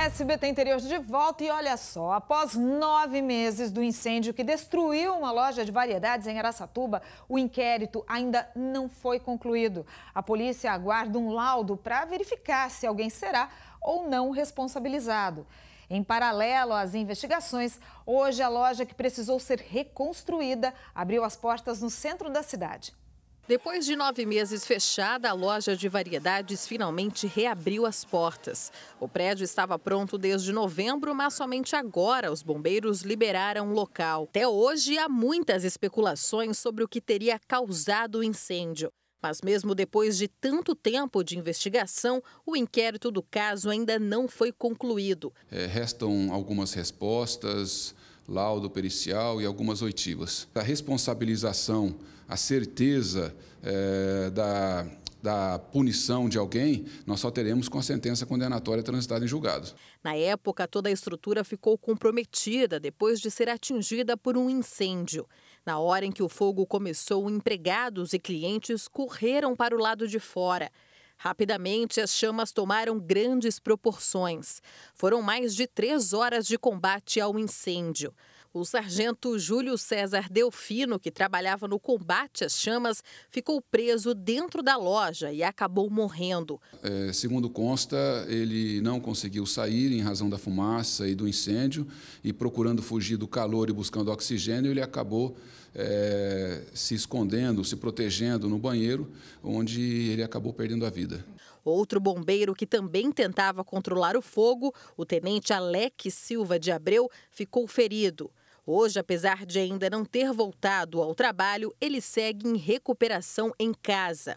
SBT Interior de volta e olha só, após nove meses do incêndio que destruiu uma loja de variedades em Aracatuba, o inquérito ainda não foi concluído. A polícia aguarda um laudo para verificar se alguém será ou não responsabilizado. Em paralelo às investigações, hoje a loja que precisou ser reconstruída abriu as portas no centro da cidade. Depois de nove meses fechada, a loja de variedades finalmente reabriu as portas. O prédio estava pronto desde novembro, mas somente agora os bombeiros liberaram o local. Até hoje, há muitas especulações sobre o que teria causado o incêndio. Mas, mesmo depois de tanto tempo de investigação, o inquérito do caso ainda não foi concluído. É, restam algumas respostas, laudo pericial e algumas oitivas. A responsabilização, a certeza é, da, da punição de alguém, nós só teremos com a sentença condenatória transitada em julgado. Na época, toda a estrutura ficou comprometida depois de ser atingida por um incêndio. Na hora em que o fogo começou, empregados e clientes correram para o lado de fora. Rapidamente, as chamas tomaram grandes proporções. Foram mais de três horas de combate ao incêndio. O sargento Júlio César Delfino, que trabalhava no combate às chamas, ficou preso dentro da loja e acabou morrendo. É, segundo consta, ele não conseguiu sair em razão da fumaça e do incêndio e procurando fugir do calor e buscando oxigênio, ele acabou é, se escondendo, se protegendo no banheiro, onde ele acabou perdendo a vida. Outro bombeiro que também tentava controlar o fogo, o tenente Alec Silva de Abreu, ficou ferido. Hoje, apesar de ainda não ter voltado ao trabalho, ele segue em recuperação em casa.